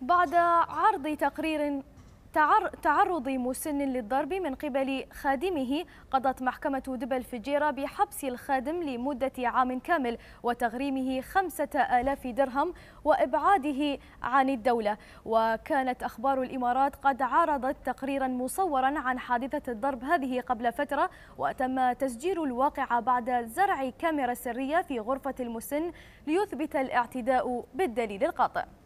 بعد عرض تقرير تعرض مسن للضرب من قبل خادمه قضت محكمة دبل فجيرة بحبس الخادم لمدة عام كامل وتغريمه خمسة آلاف درهم وإبعاده عن الدولة وكانت أخبار الإمارات قد عرضت تقريرا مصورا عن حادثة الضرب هذه قبل فترة وتم تسجيل الواقع بعد زرع كاميرا سرية في غرفة المسن ليثبت الاعتداء بالدليل القاطع